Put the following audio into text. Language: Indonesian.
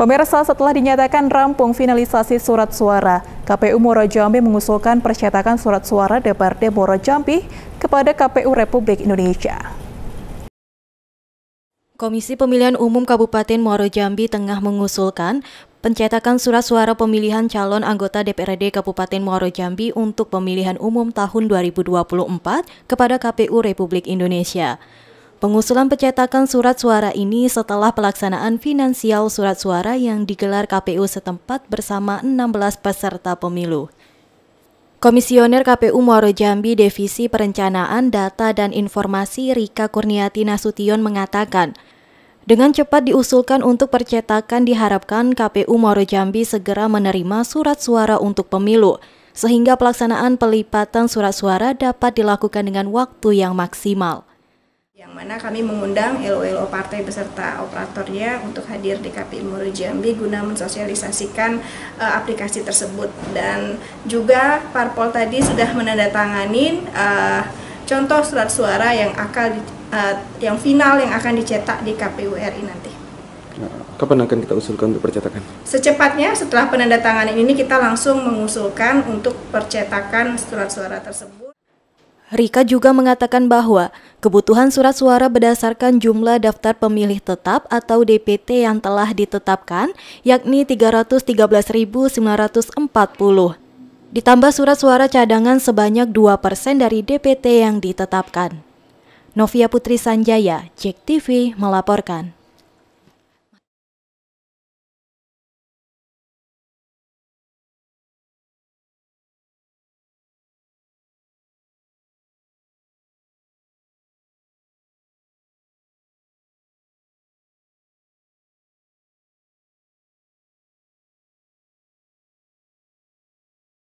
Pemirsa, setelah dinyatakan rampung finalisasi surat suara, KPU Muara Jambi mengusulkan percetakan surat suara DPRD Muara Jambi kepada KPU Republik Indonesia. Komisi Pemilihan Umum Kabupaten Muaro Jambi tengah mengusulkan pencetakan surat suara pemilihan calon anggota DPRD Kabupaten Muaro Jambi untuk pemilihan umum tahun 2024 kepada KPU Republik Indonesia. Pengusulan pencetakan surat suara ini setelah pelaksanaan finansial surat suara yang digelar KPU setempat bersama 16 peserta pemilu. Komisioner KPU Muaro Jambi Divisi Perencanaan Data dan Informasi Rika Kurniati Nasution mengatakan, dengan cepat diusulkan untuk percetakan diharapkan KPU Muaro Jambi segera menerima surat suara untuk pemilu, sehingga pelaksanaan pelipatan surat suara dapat dilakukan dengan waktu yang maksimal yang mana kami mengundang LOLO partai beserta operatornya untuk hadir di KPI Muru Jambi guna mensosialisasikan uh, aplikasi tersebut dan juga parpol tadi sudah menandatangani uh, contoh surat suara yang akan uh, eh, yang final yang akan dicetak di KPU RI nanti. Kapan akan kita usulkan untuk percetakan? Secepatnya setelah penandatanganan ini kita langsung mengusulkan untuk percetakan surat suara tersebut. Rika juga mengatakan bahwa kebutuhan surat suara berdasarkan jumlah daftar pemilih tetap atau DPT yang telah ditetapkan, yakni 313.940. Ditambah surat suara cadangan sebanyak 2% dari DPT yang ditetapkan. Novia Putri Sanjaya, JEK TV melaporkan.